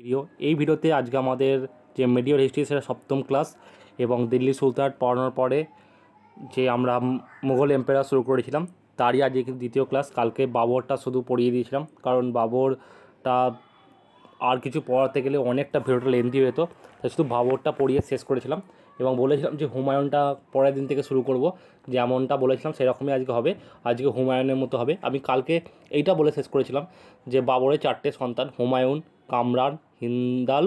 প্রিয় এই ভিডিওতে আজকে আমাদের যে মিডিয়াল হিস্ট্রি সেটা সপ্তম ক্লাস এবং দিল্লি সুলতান পড়ানোর পরে যে আমরা মুঘল এম্পেয়ার শুরু করেছিলাম তারই আজকে দ্বিতীয় ক্লাস কালকে বাবরটা শুধু পড়িয়ে দিয়েছিলাম কারণ বাবরটা আর কিছু পড়াতে গেলে অনেকটা ভিডিওটা লেন্দি হতো তাই শুধু বাবরটা পড়িয়ে শেষ করেছিলাম এবং বলেছিলাম যে হুমায়ুনটা পরের দিন থেকে শুরু করব যেমনটা বলেছিলাম সেরকমই আজকে হবে আজকে হুমায়ুনের মতো হবে আমি কালকে এইটা বলে শেষ করেছিলাম যে বাবরের চারটে সন্তান হুমায়ুন কামরান হিন্দাল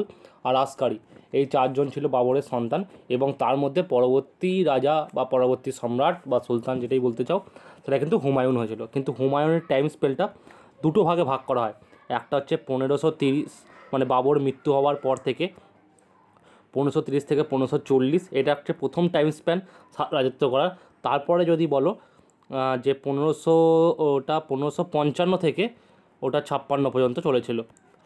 আর আসকারি এই চারজন ছিল বাবরের সন্তান এবং তার মধ্যে পরবর্তী রাজা বা পরবর্তী সম্রাট বা সুলতান যেটাই বলতে চাও সেটা কিন্তু হুমায়ুন হয়েছিল কিন্তু হুমায়ুনের টাইম স্পেলটা দুটো ভাগে ভাগ করা হয় একটা হচ্ছে পনেরোশো তিরিশ মানে বাবর মৃত্যু হওয়ার পর থেকে পনেরোশো তিরিশ থেকে পনেরোশো চল্লিশ এটা হচ্ছে প্রথম টাইম স্প্যান রাজত্ব করার তারপরে যদি বলো যে পনেরোশো ওটা পনেরোশো পঞ্চান্ন থেকে ওটা ছাপ্পান্ন পর্যন্ত চলেছিল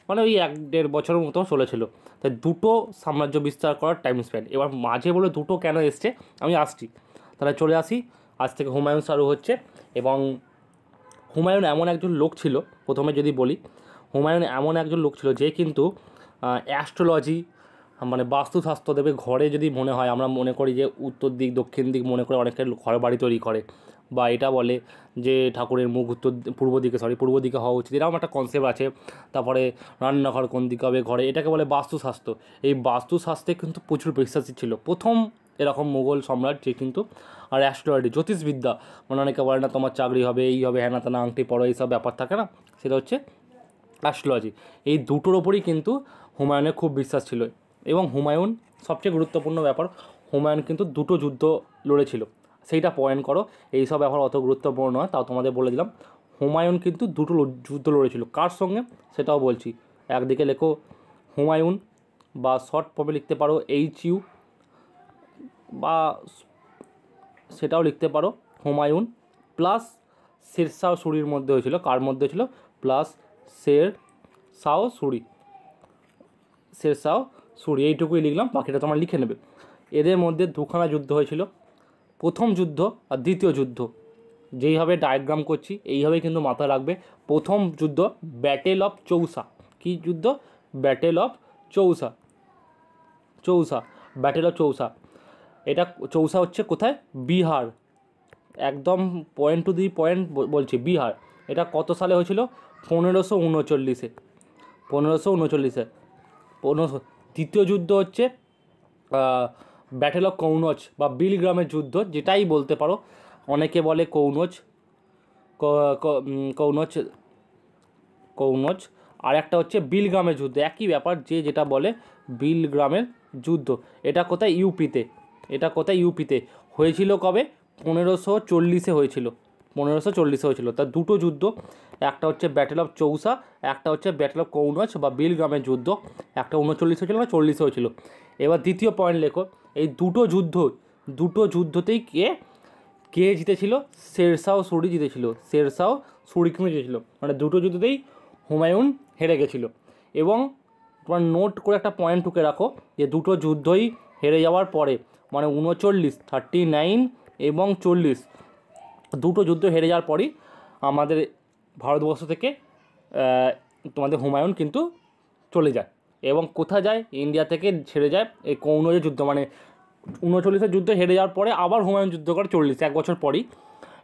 মানে ওই এক দেড় বছরের মতো চলেছিল তাই দুটো সাম্রাজ্য বিস্তার করার টাইম স্প্যান্ড এবার মাঝে বলে দুটো কেন এসছে আমি আসছি তাহলে চলে আসি আজ থেকে হুমায়ুন শুরু হচ্ছে এবং হুমায়ুন এমন একজন লোক ছিল প্রথমে যদি বলি হুমায়ুন এমন একজন লোক ছিল যে কিন্তু অ্যাস্ট্রোলজি মানে বাস্তুশাস্ত্র দেবে ঘরে যদি মনে হয় আমরা মনে করি যে উত্তর দিক দক্ষিণ দিক মনে করে অনেকের ঘর বাড়ি তৈরি করে বা এটা বলে যে ঠাকুরের মুখ উত্তর পূর্ব দিকে সরি পূর্ব দিকে হওয়া উচিত এরকম একটা কনসেপ্ট আছে তারপরে রান্নাঘর কোন দিকে হবে ঘরে এটাকে বলে বাস্তুস্বাস্থ্য এই বাস্তুস্বাস্থ্যে কিন্তু প্রচুর বিশ্বাসী ছিল প্রথম এরকম মোগল সম্রাট যে কিন্তু আর অ্যাস্ট্রোলজি জ্যোতিষবিদ্যা মানে অনেকে বলে না তোমার চাকরি হবে এই হবে হ্যানা তানা আংটি পড়ো এইসব ব্যাপার থাকে না সেটা হচ্ছে অ্যাস্ট্রোলজি এই দুটোর ওপরই কিন্তু হুমায়ুনের খুব বিশ্বাস ছিল এবং হুমায়ুন সবচেয়ে গুরুত্বপূর্ণ ব্যাপার হুমায়ুন কিন্তু দুটো যুদ্ধ লড়েছিল সেইটা পয়েন্ট করো এইসব ব্যাপার অত গুরুত্বপূর্ণ নয় তাও তোমাদের বলে দিলাম হুমায়ুন কিন্তু দুটো যুদ্ধ লড়েছিল কার সঙ্গে সেটাও বলছি একদিকে লেখো হুমায়ুন বা শর্ট ফর্মে লিখতে পারো এইচ ইউ বা সেটাও লিখতে পারো হুমায়ুন প্লাস শের শাহ সুরির মধ্যে হয়েছিল কার মধ্যে ছিল প্লাস শের শাহ সুরি শের শাহ সুরি এইটুকুই লিখলাম বাকিটা তোমার লিখে নেবে এদের মধ্যে দুখানা যুদ্ধ হয়েছিল প্রথম যুদ্ধ আর দ্বিতীয় যুদ্ধ যেইভাবে ডায়াগ্রাম করছি এইভাবে কিন্তু মাথায় রাখবে প্রথম যুদ্ধ ব্যাটেল অফ চৌসা কি যুদ্ধ battle of Chausa Chausa battle of Chausa এটা চৌসা হচ্ছে কোথায় বিহার একদম পয়েন্ট টু দি পয়েন্ট বলছি বিহার এটা কত সালে হয়েছিল পনেরোশো উনচল্লিশে পনেরোশো উনচল্লিশে পনেরোশো দ্বিতীয় যুদ্ধ হচ্ছে ব্যাটেল অফ কৌনজ বা বিলগ্রামের যুদ্ধ যেটাই বলতে পারো অনেকে বলে কৌনজ কৌনজ কৌনজ আর একটা হচ্ছে বিলগ্রামের যুদ্ধ একই ব্যাপার যে যেটা বলে বিলগ্রামের যুদ্ধ এটা কোথায় ইউপিতে এটা কোথায় ইউপিতে হয়েছিল কবে পনেরোশো চল্লিশে হয়েছিল পনেরোশো চল্লিশে হয়েছিল তার দুটো যুদ্ধ একটা হচ্ছে ব্যাটেল অফ চৌসা একটা হচ্ছে ব্যাটেল অফ কৌনজ বা বিলগ্রামের যুদ্ধ একটা উনচল্লিশ হয়েছিল না চল্লিশে হয়েছিল এবার দ্বিতীয় পয়েন্ট লেখো এই দুটো যুদ্ধ দুটো যুদ্ধতেই কে কে জিতেছিল শেরশাহ সুরি জিতেছিল শেরশাহ কিনে জিতেছিল মানে দুটো যুদ্ধতেই হুমায়ুন হেরে গেছিল এবং তোমার নোট করে একটা পয়েন্ট ঢুকে রাখো যে দুটো যুদ্ধই হেরে যাওয়ার পরে মানে উনচল্লিশ থার্টি নাইন এবং চল্লিশ দুটো যুদ্ধ হেরে যাওয়ার পরই আমাদের ভারতবর্ষ থেকে তোমাদের হুমায়ুন কিন্তু চলে যায় এবং কোথা যায় ইন্ডিয়া থেকে ছেড়ে যায় এই কৌনজ যুদ্ধ মানে উনচল্লিশের যুদ্ধে হেরে যাওয়ার পরে আবার হুমায়ুন যুদ্ধ করে চল্লিশ এক বছর পরই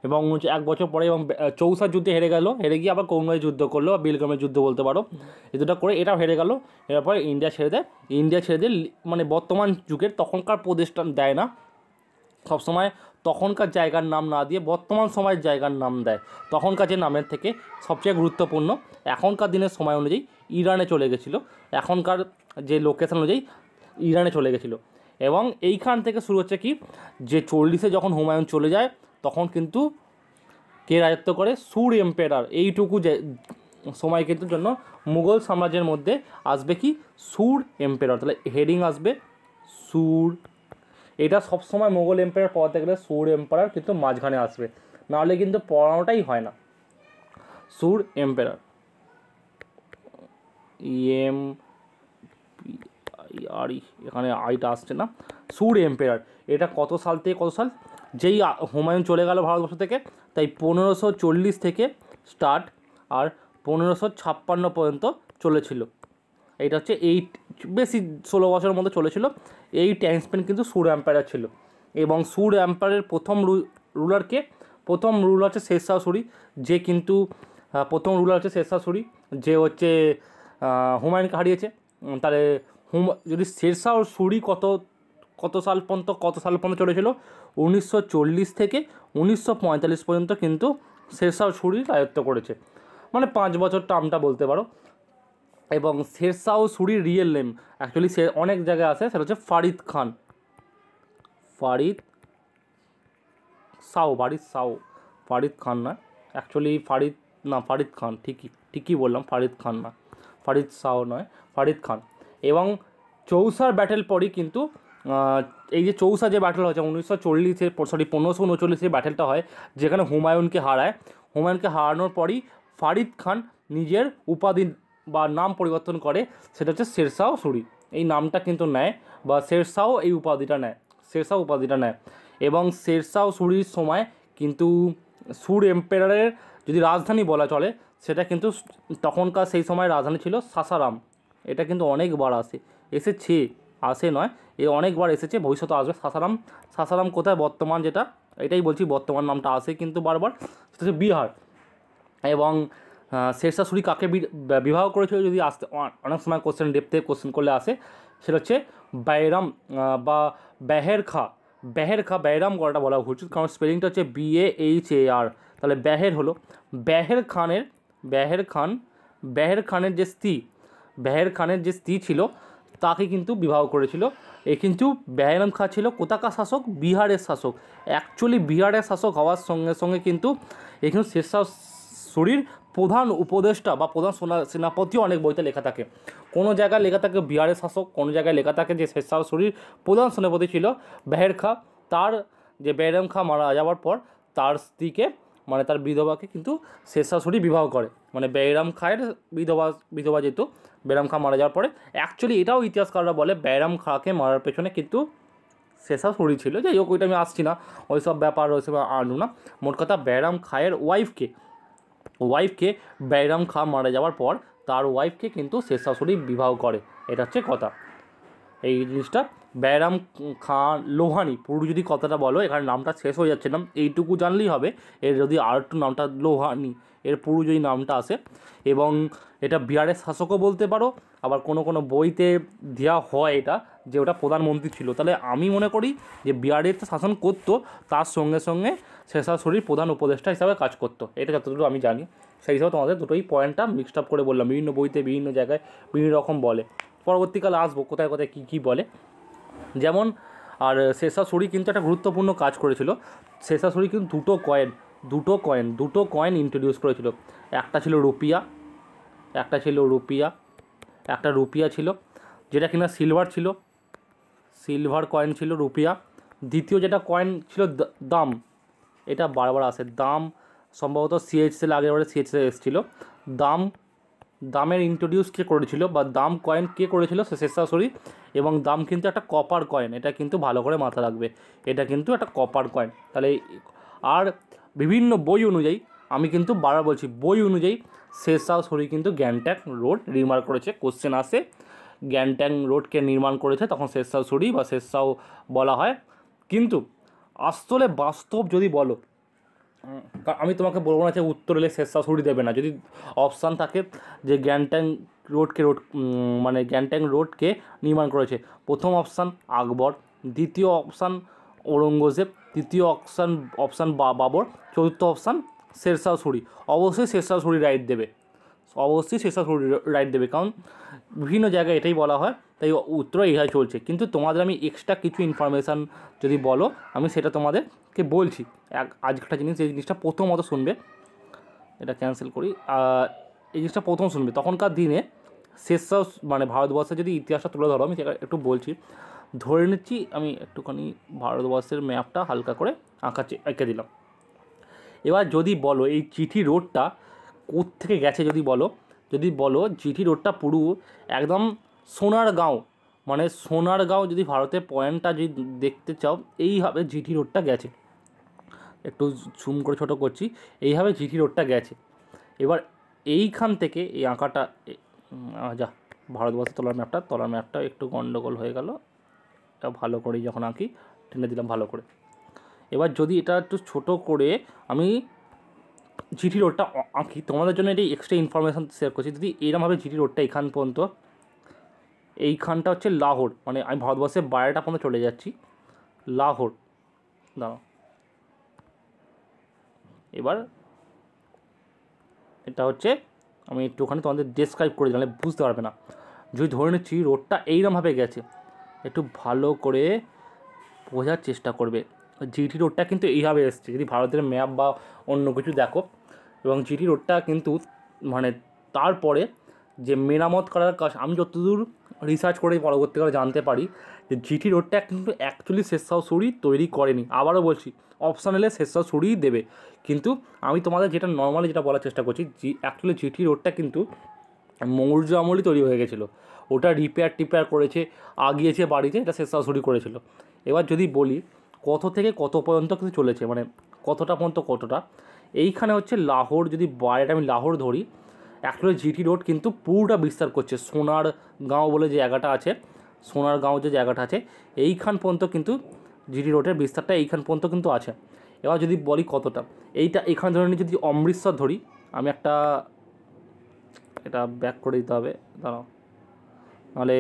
এবং এক বছর পরে এবং চৌসার যুদ্ধে হেরে গেল হেরে গিয়ে আবার কৌনয় যুদ্ধ করলো বা বিলগ্রামের যুদ্ধ বলতে পারো এই দুটো করে এটাও হেরে গেল এরপরে ইন্ডিয়া ছেড়ে দেয় ইন্ডিয়া ছেড়ে দিয়ে মানে বর্তমান যুগের তখনকার প্রতিষ্ঠান দেয় না সবসময় তখনকার জায়গার নাম না দিয়ে বর্তমান সময়ের জায়গার নাম দেয় তখনকার যে নামের থেকে সবচেয়ে গুরুত্বপূর্ণ এখনকার দিনের সময় অনুযায়ী ইরানে চলে গেছিলো এখনকার যে লোকেশন অনুযায়ী ইরানে চলে গেছিলো এবং এইখান থেকে শুরু হচ্ছে কি যে চল্লিশে যখন হুমায়ুন চলে যায় তখন কিন্তু কে রাজত্ব করে সুর এম্পেরার এইটুকু যে সময় কিন্তু জন্য মুঘল সাম্রাজ্যের মধ্যে আসবে কি সুর এম্পেরার তাহলে হেডিং আসবে সুর এটা সবসময় মোগল এম্পায়ার পড়াতে গেলে সুর এম্পায়ার কিন্তু মাঝখানে আসবে নাহলে কিন্তু পড়ানোটাই হয় না সুর এম্পায়ার এম আরই এখানে আইটা আসছে না সুর এম্পেয়ার এটা কত সাল থেকে কত সাল যেই হুমায়ুন চলে গেল ভারতবর্ষ থেকে তাই পনেরোশো চল্লিশ থেকে স্টার্ট আর পনেরোশো ছাপ্পান্ন পর্যন্ত চলেছিল এটা হচ্ছে এইট বেশি ষোলো বছরের মধ্যে চলেছিল এই টাইম স্পেন্ড কিন্তু সুর অ্যাম্পায়ার ছিল এবং সুর অ্যাম্পায়ারের প্রথম রুলারকে প্রথম রুলার হচ্ছে শেরশাহ যে কিন্তু প্রথম রুলার হচ্ছে শেরশাহ যে হচ্ছে হুমায়ুনকে হারিয়েছে তাহলে হুমা যদি শেরশাহ ও সুরি কত কত সাল পর্যন্ত কত সাল পর্যন্ত চলেছিল উনিশশো থেকে উনিশশো পর্যন্ত কিন্তু শেরশাহ সুরি রায়ত্ব করেছে মানে পাঁচ বছর টার্মটা বলতে পারো এবং শেরশাহ সুরির রিয়েল নেম অ্যাকচুয়ালি সে অনেক জায়গায় আছে সেটা হচ্ছে ফারিদ খান ফারিদ সাউ ফারিদ সাউ ফারিদ খান না অ্যাকচুয়ালি ফারিদ না ফারিদ খান ঠিকই ঠিকই বললাম ফারিদ খান না ফারিদ সাউ নয় ফারিদ খান এবং চৌসার ব্যাটেল পরই কিন্তু এই যে চৌসা যে ব্যাটেল হয়েছে উনিশশো চল্লিশের সরি পনেরোশো উনচল্লিশে ব্যাটেলটা হয় যেখানে হুমায়ুনকে হারায় হুমায়ুনকে হারানোর পরই ফারিদ খান নিজের উপাধি বা নাম পরিবর্তন করে সেটা হচ্ছে শেরশাহ সুরি এই নামটা কিন্তু নেয় বা শেরশাহ এই উপাধিটা নেয় শেরশাহ উপাধিটা নেয় এবং শেরশাহ সুরির সময় কিন্তু সুর এম্পেয়ারের যদি রাজধানী বলা চলে সেটা কিন্তু তখনকার সেই সময় রাজধানী ছিল সাসারাম এটা কিন্তু অনেকবার আসে এসেছে আসে নয় এ অনেকবার এসেছে ভবিষ্যতে আসবে সাসারাম সাসারাম কোথায় বর্তমান যেটা এটাই বলছি বর্তমান নামটা আসে কিন্তু বারবার সেটা হচ্ছে বিহার এবং শেরশাহ সুরি কাকে বিবাহ করেছিল যদি আসতে অনেক সময় কোশ্চেন ডেপতে কোশ্চেন করলে আসে সেটা হচ্ছে বাইরাম বা ব্যাহের খা ব্যাহের খা ব্যায়রাম করাটা বলা উচিত কারণ স্পেলিংটা হচ্ছে বি এ এইচ এ আর তাহলে ব্যাহের হলো ব্যাহের খানের ব্যাহের খান ব্যাহের খানের যে স্ত্রী বেহের খানের যে স্ত্রী ছিল তাকে কিন্তু বিবাহ করেছিল এ কিন্তু বেহরাম খাঁ ছিল কোথাকা শাসক বিহারের শাসক অ্যাকচুয়ালি বিহারের শাসক হওয়ার সঙ্গে সঙ্গে কিন্তু এখানে শেরশাহ শরীর প্রধান উপদেষ্টা বা প্রধান সেনাপতিও অনেক বইতে লেখা থাকে কোনো জায়গায় লেখা থাকে বিহারের শাসক কোনো জায়গায় লেখা থাকে যে শেরশাহ শরীর প্রধান সেনাপতি ছিল বেহের খাঁ তার যে বেহরাম খাঁ মারা যাওয়ার পর তার স্ত্রীকে মানে তার বিধবাকে কিন্তু শেরশাহ শরীর বিবাহ করে মানে বেহরাম খায়ের বিধবা বিধবা যেহেতু বেরাম খা মারা যাওয়ার পরে অ্যাকচুয়ালি এটাও ইতিহাসকাররা বলে বেরাম খাকে মারার পেছনে কিন্তু শেষা শরীর ছিল যাই হোক ওইটা আমি আসছি না ওই সব ব্যাপার ওই সব আনু না মোট কথা বেরাম খায়ের ওয়াইফকে ওয়াইফকে বেরাম খা মারা যাওয়ার পর তার ওয়াইফকে কিন্তু শেষাশুড়ি বিবাহ করে এটা হচ্ছে কথা এই জিনিসটা ব্যারাম খাঁ লোহানি পুরো যদি কথাটা বলো এখানে নামটা শেষ হয়ে যাচ্ছে না এইটুকু জানলেই হবে এর যদি আর একটু নামটা লোহানি এর পুরুজয়ী নামটা আসে এবং এটা বিহারের শাসকও বলতে পারো আবার কোনো কোনো বইতে দেওয়া হয় এটা যে ওটা প্রধানমন্ত্রী ছিল তাহলে আমি মনে করি যে বিহারের শাসন করতো তার সঙ্গে সঙ্গে শেষাশরীর প্রধান উপদেষ্টা হিসাবে কাজ করতো এটা যতটুকু আমি জানি সেই হিসাবে তোমাদের দুটোই পয়েন্টটা মিক্সড আপ করে বললাম বিভিন্ন বইতে বিভিন্ন জায়গায় বিভিন্ন রকম বলে পরবর্তীকালে আসবো কোথায় কোথায় কী কী বলে যেমন আর শেষাশুরি কিন্তু একটা গুরুত্বপূর্ণ কাজ করেছিল শেষাশুরি কিন্তু দুটো কয়েন দুটো কয়েন দুটো কয়েন ইন্ট্রোডিউস করেছিল একটা ছিল রুপিয়া একটা ছিল রুপিয়া একটা রুপিয়া ছিল যেটা কিনা সিলভার ছিল সিলভার কয়েন ছিল রুপিয়া দ্বিতীয় যেটা কয়েন ছিল দাম এটা বারবার আসে দাম সম্ভবত সিএইচএল আগেরবারে সিএইচএল এসেছিলো দাম দামের ইন্ট্রোডিউস কে করেছিল বা দাম কয়েন কে করেছিল সরি এবং দাম কিন্তু একটা কপার কয়েন এটা কিন্তু ভালো করে মাথা রাখবে এটা কিন্তু একটা কপার কয়েন তাহলে আর বিভিন্ন বই অনুযায়ী আমি কিন্তু বারবার বলছি বই অনুযায়ী শেরশাহ শরীর কিন্তু গ্যানট্যাং রোড নির্মাণ করেছে কোশ্চেন আসে গ্যানট্যাং রোডকে নির্মাণ করেছে তখন শেরশাহ শরী বা শেরশাহ বলা হয় কিন্তু আসলে বাস্তব যদি বলো আমি তোমাকে বলবো না যে উত্তর এলে শেরশাহ শরী দেবে না যদি অপশান থাকে যে গ্যানট্যাং রোডকে রোড মানে গ্যানট্যাং রোডকে নির্মাণ করেছে প্রথম অপশান আকবর দ্বিতীয় অপশান ঔরঙ্গজেব তৃতীয় অপশান অপশান বাবর চতুর্থ অপশান শেরশাহ সুরি অবশ্যই শেরশাহ সুরি রাইট দেবে অবশ্যই শেরশাহ সুরি রাইট দেবে কারণ বিভিন্ন জায়গায় এটাই বলা হয় তাই উত্তর এইভাবে চলছে কিন্তু তোমাদের আমি এক্সট্রা কিছু ইনফরমেশান যদি বলো আমি সেটা তোমাদেরকে বলছি এক আজকেটা জিনিস এই জিনিসটা প্রথমত শুনবে এটা ক্যান্সেল করি এই জিনিসটা প্রথম শুনবে তখনকার দিনে শেরশাহ মানে ভারতবর্ষের যদি ইতিহাসটা তুলে ধরো আমি সেটা একটু বলছি ধরে নিচ্ছি আমি একটুখানি ভারতবর্ষের ম্যাপটা হালকা করে আঁকা এঁকে দিলাম এবার যদি বলো এই চিঠি রোডটা থেকে গেছে যদি বলো যদি বলো চিঠি রোডটা পুরো একদম সোনারগাঁও মানে সোনারগাঁও যদি ভারতের পয়েন্টটা যদি দেখতে চাও এইভাবে জিটি রোডটা গেছে একটু ঝুম করে ছোটো করছি এইভাবে জিটি রোডটা গেছে এবার এইখান থেকে এই আঁকাটা যা ভারতবর্ষ তলার ম্যাপটা তলার ম্যাপটা একটু গণ্ডগোল হয়ে গেল এটা ভালো করে যখন আঁকি টেনে দিলাম ভালো করে এবার যদি এটা একটু ছোট করে আমি জিটি রোডটা আঁকি তোমাদের জন্য এটি এক্সট্রা ইনফরমেশান শেয়ার করছি যদি এরমভাবে জিটি রোডটা এখান পর্যন্ত এইখানটা হচ্ছে লাহোর মানে আমি ভারতবর্ষের বাইরেটা পর্যন্ত চলে যাচ্ছি লাহোর দাঁড়াও এবার এটা হচ্ছে আমি একটুখানি তোমাদের ডেসক্রাইব করে দিলাম মানে বুঝতে পারবে না যদি ধরে নিচ্ছি রোডটা এইরমভাবে গেছে একটু ভালো করে বোঝার চেষ্টা করবে জিটি রোডটা কিন্তু এইভাবে এসছে যদি ভারতের ম্যাপ বা অন্য কিছু দেখো এবং জিটি রোডটা কিন্তু মানে তারপরে যে মেরামত করার কাজ আমি যতদূর রিসার্চ করে পরবর্তীকালে জানতে পারি যে জিটি রোডটা কিন্তু অ্যাকচুয়ালি শেষাশুড়ি তৈরি করেনি আবারও বলছি অপশান এলে শেষাশুড়িই দেবে কিন্তু আমি তোমাদের যেটা নর্মালি যেটা বলার চেষ্টা করছি জি অ্যাকচুয়ালি জিটি রোডটা কিন্তু মৌর্য আমলই তৈরি হয়ে গেছিলো ওটা রিপেয়ার টিপেয়ার করেছে আগিয়েছে বাড়িতে এটা শেষাশুরি করেছিল এবার যদি বলি কত থেকে কত পর্যন্ত কিন্তু চলেছে মানে কতটা পর্যন্ত কতটা এইখানে হচ্ছে লাহোর যদি বাইরে আমি লাহোর ধরি অ্যাকচুয়ালি জিটি রোড কিন্তু পুরোটা বিস্তার করছে সোনার গাঁও বলে যে জায়গাটা আছে সোনার গাঁও যে জায়গাটা আছে এইখান পর্যন্ত কিন্তু জিটি রোডের বিস্তারটা এইখান পর্যন্ত কিন্তু আছে এবার যদি বলি কতটা এইটা এখানে ধরে যদি অমৃতসর ধরি আমি একটা এটা ব্যাক করে দিতে হবে দাঁড়াও নাহলে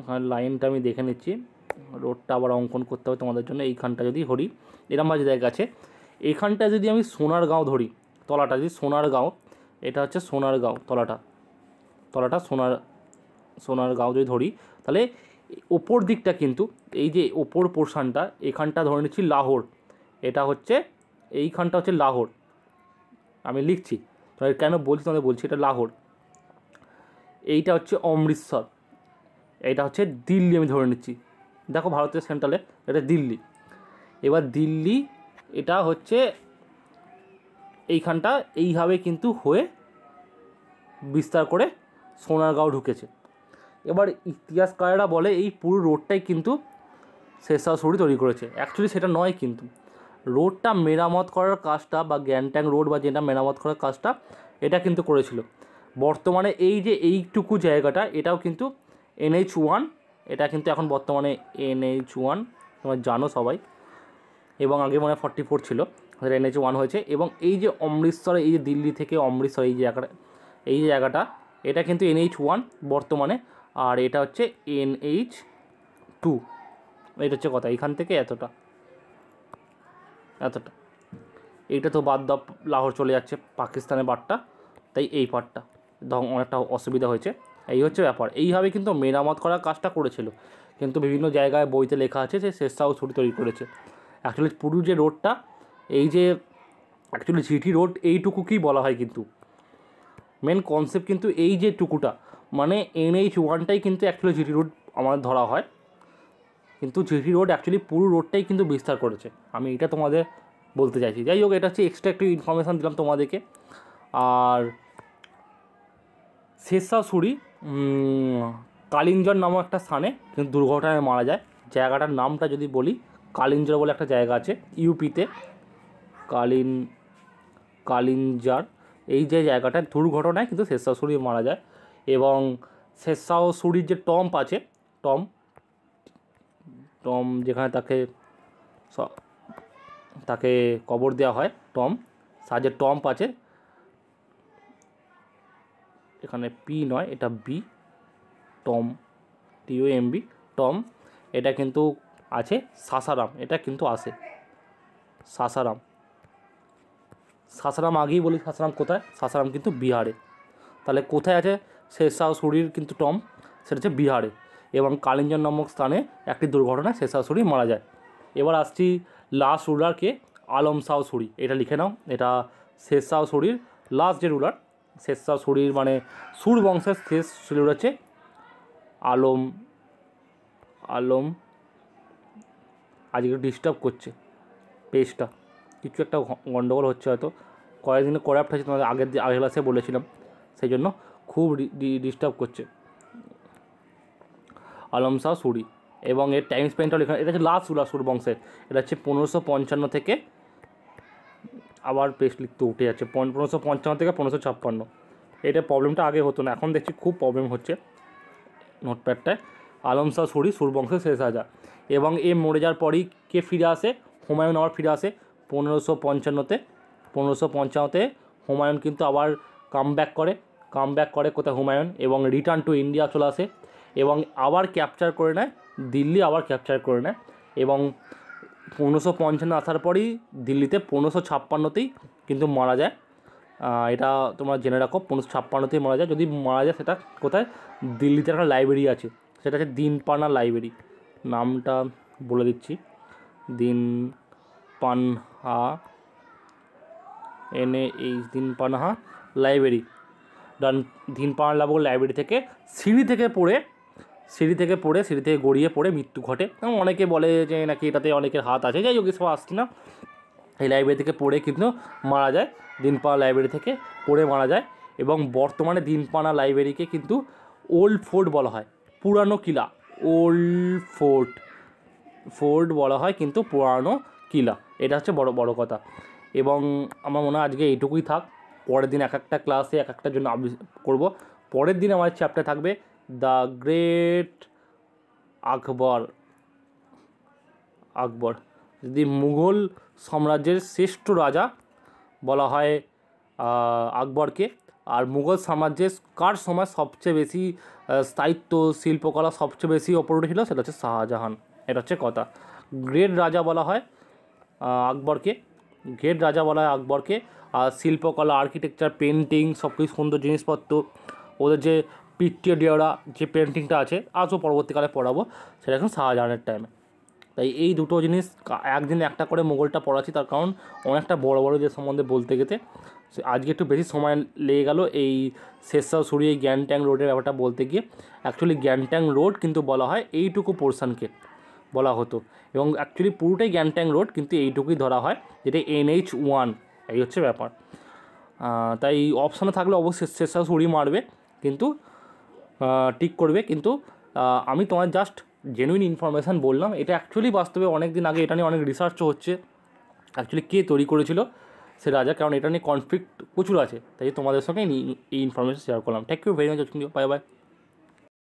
ওখানে লাইনটা আমি দেখে নিচ্ছি রোডটা আবার অঙ্কন করতে হবে তোমাদের জন্য এইখানটা যদি ধরি এরম মাঝে দেখ আছে এখানটা যদি আমি সোনার গাঁও ধরি তলাটা যদি সোনার গাঁও এটা হচ্ছে সোনার গাঁও তলাটা তলাটা সোনার সোনার গাঁও যদি ধরি তাহলে ওপর দিকটা কিন্তু এই যে ওপর পোর্শানটা এখানটা ধরে নিচ্ছি লাহোর এটা হচ্ছে এইখানটা হচ্ছে লাহোর আমি লিখছি তোমাদের কেন বলছি তোমাদের বলছি এটা লাহোর এইটা হচ্ছে অমৃতসর এইটা হচ্ছে দিল্লি আমি ধরে নিচ্ছি দেখো ভারতের সেন্ট্রালে এটা দিল্লি এবার দিল্লি এটা হচ্ছে এইখানটা এইভাবে কিন্তু হয়ে বিস্তার করে সোনারগাঁও ঢুকেছে এবার ইতিহাসকারেরা বলে এই পুরো রোডটাই কিন্তু শেরশাহ সুরি তৈরি করেছে অ্যাকচুয়ালি সেটা নয় কিন্তু রোডটা মেরামত করার কাজটা বা গ্যাংট্যাং রোড বা যেটা মেরামত করার কাজটা এটা কিন্তু করেছিল বর্তমানে এই যে এইটুকু জায়গাটা এটাও কিন্তু এনএইচ ওয়ান এটা কিন্তু এখন বর্তমানে এনএইচ ওয়ান তোমরা জানো সবাই এবং আগে মনে হয় ফর্টি ফোর ছিল এনএইচ ওয়ান হয়েছে এবং এই যে অমৃতসরে এই যে দিল্লি থেকে অমৃতসর এই জায়গাটা এই যে জায়গাটা এটা কিন্তু এনএইচ ওয়ান বর্তমানে আর এটা হচ্ছে এনএইচ টু এটা হচ্ছে কথা এখান থেকে এতটা এতটা এইটা তো বাদ দাও লাহোর চলে যাচ্ছে পাকিস্তানের বারটা তাই এই পাটটা ধর অনেকটা অসুবিধা হয়েছে এই হচ্ছে ব্যাপার এইভাবে কিন্তু মেরামত করার কাজটা করেছিল কিন্তু বিভিন্ন জায়গায় বইতে লেখা আছে যে শেষটাও ছুটি তৈরি করেছে অ্যাকচুয়ালি পুরো যে রোডটা এই যে অ্যাকচুয়ালি চিঠি রোড এইটুকুকেই বলা হয় কিন্তু মেন কনসেপ্ট কিন্তু এই যে টুকুটা মানে এনএইচ ওয়ানটাই কিন্তু অ্যাকচুয়ালি জিটি রোড আমাদের ধরা হয় কিন্তু জিটি রোড অ্যাকচুয়ালি পুরো রোডটাই কিন্তু বিস্তার করেছে আমি এটা তোমাদের বলতে চাইছি যাই হোক এটা হচ্ছে এক্সট্রা একটু ইনফরমেশান দিলাম তোমাদেরকে আর শেষাসুরি কালিঞ্জর নামক একটা স্থানে কিন্তু দুর্ঘটনায় মারা যায় জায়গাটার নামটা যদি বলি কালিঞ্জর বলে একটা জায়গা আছে ইউপিতে কালিন কালিঞ্জার এই যে জায়গাটা দুর্ঘটনায় কিন্তু শেষাসুরি মারা যায় এবং সুরির যে টম্প আছে টম্প টম যেখানে তাকে তাকে কবর দেওয়া হয় টম সাজের টম্প আছে এখানে পি নয় এটা বি টম টিও এম বি টম এটা কিন্তু আছে সাসারাম এটা কিন্তু আসে সাসারাম সাসারাম আগেই বলি সাসারাম কোথায় সাসারাম কিন্তু বিহারে তাহলে কোথায় আছে শেরশাহ শরীর কিন্তু টম সেটা হচ্ছে বিহারে এবং কালিঞ্জন নামক স্থানে একটি দুর্ঘটনায় শেষাশুরি মারা যায় এবার আসছি লাস্ট রুলারকে আলম শাহ সুরি এটা লিখে নাও এটা শেরশাহ সুরির লাস্ট যে রুলার শেরশাহ সুরির মানে সুর বংশের শেষ রুলার হচ্ছে আলম আলম আজকে ডিস্টার্ব করছে পেজটা কিছু একটা গণ্ডগোল হচ্ছে হয়তো কয়েকদিনে করাপ্ট হচ্ছে তোমাদের আগের আগের ক্লাসে বলেছিলাম সেই জন্য খুব ডিস্টার্ব করছে আলম শাহ সুরি এবং এর টাইম স্পেন্টটা লেখা এটা হচ্ছে লাস্ট সুর বংশের এটা হচ্ছে পনেরোশো পঞ্চান্ন থেকে আবার পেস্ট লিখতে উঠে যাচ্ছে পনেরোশো পঞ্চান্ন থেকে পনেরোশো ছাপ্পান্ন এটা প্রবলেমটা আগে হতো না এখন দেখছি খুব প্রবলেম হচ্ছে নোটপ্যাডটায় আলম শাহ সুরি সুরবংশের শেষ রাজা এবং এ মরে যাওয়ার পরই কে ফিরে আসে হুমায়ুন আবার ফিরে আসে পনেরোশো পঞ্চান্নতে পনেরোশো পঞ্চান্নতে হুমায়ুন কিন্তু আবার কাম করে কাম করে কোথায় হুমায়ুন এবং রিটার্ন টু ইন্ডিয়া চলে আসে এবং আবার ক্যাপচার করে নেয় দিল্লি আবার ক্যাপচার করে নেয় এবং পনেরোশো পঞ্চান্ন আসার পরই দিল্লিতে পনেরোশো ছাপ্পান্নতেই কিন্তু মারা যায় এটা তোমরা জেনে রাখো পনেরোশো ছাপ্পান্নতেই মারা যায় যদি মারা যায় সেটা কোথায় দিল্লিতে একটা লাইব্রেরি আছে সেটা হচ্ছে দিনপানা লাইব্রেরি নামটা বলে দিচ্ছি দিন পানহা এন এইচ দিন পানহা লাইব্রেরি দিন পানহা লাইব্রেরি থেকে সিঁড়ি থেকে পড়ে সিঁড়ি থেকে পড়ে সিঁড়ি থেকে গড়িয়ে পড়ে মৃত্যু ঘটে অনেকে বলে যে নাকি এটাতে অনেকের হাত আছে যাই হোক এসব আসছি না এই লাইব্রেরি থেকে পড়ে কিন্তু মারা যায় দিনপানা লাইব্রেরি থেকে পড়ে মারা যায় এবং বর্তমানে দিনপানা লাইব্রেরিকে কিন্তু ওল্ড ফোর্ট বলা হয় পুরানো কিলা ওল্ড ফোর্ট ফোর্ট বলা হয় কিন্তু পুরানো কিলা এটা হচ্ছে বড় বড় কথা এবং আমার মনে হয় আজকে এইটুকুই থাক পরের দিন এক একটা ক্লাসে এক একটার জন্য করব পরের দিন আমার চ্যাপ্টার থাকবে দ্য গ্রেট আকবর আকবর যদি মুঘল সাম্রাজ্যের শ্রেষ্ঠ রাজা বলা হয় আকবরকে আর মুঘল সাম্রাজ্যের কার সময় সবচেয়ে বেশি স্থায়িত্ব শিল্পকলা সবচেয়ে বেশি অপরূপ ছিল সেটা হচ্ছে শাহজাহান এটা হচ্ছে কথা গ্রেট রাজা বলা হয় আকবরকে গ্রেট রাজা বলা হয় আকবরকে আর শিল্পকলা আর্কিটেকচার পেন্টিং সব কিছু সুন্দর জিনিসপত্র ওদের যে পিট্টিও ডেওরা যে পেন্টিংটা আছে আজও পরবর্তীকালে পড়াবো সেটা এখন শাহজাহানের টাইমে তাই এই দুটো জিনিস একদিন একটা করে মোগলটা পড়াচ্ছি তার কারণ অনেকটা বড় বড়ো যে সম্বন্ধে বলতে গেতে আজকে একটু বেশি সময় লেগে গেল এই শেষসাও সরিয়ে গ্যানট্যাং রোডের ব্যাপারটা বলতে গিয়ে অ্যাকচুয়ালি গ্যানট্যাং রোড কিন্তু বলা হয় এইটুকু পোর্শানকে বলা হতো এবং অ্যাকচুয়ালি পুরোটাই গ্যানট্যাং রোড কিন্তু এইটুকুই ধরা হয় যেটা এনএইচ ওয়ান এই হচ্ছে ব্যাপার তাই অপশানে থাকলে অবশ্যই শেষসাও সরিয়ে মারবে কিন্তু টিক করবে কিন্তু আমি তোমার জাস্ট জেনুইন ইনফরমেশান বললাম এটা অ্যাকচুয়ালি বাস্তবে অনেক দিন আগে এটা নিয়ে অনেক রিসার্চও হচ্ছে অ্যাকচুয়ালি কে তৈরি করেছিল সে রাজা কারণ এটা নিয়ে কনফ্লিক্ট প্রচুর আছে তাই তোমাদের সঙ্গে এই ইনফরমেশান শেয়ার করলাম thank you very much bye by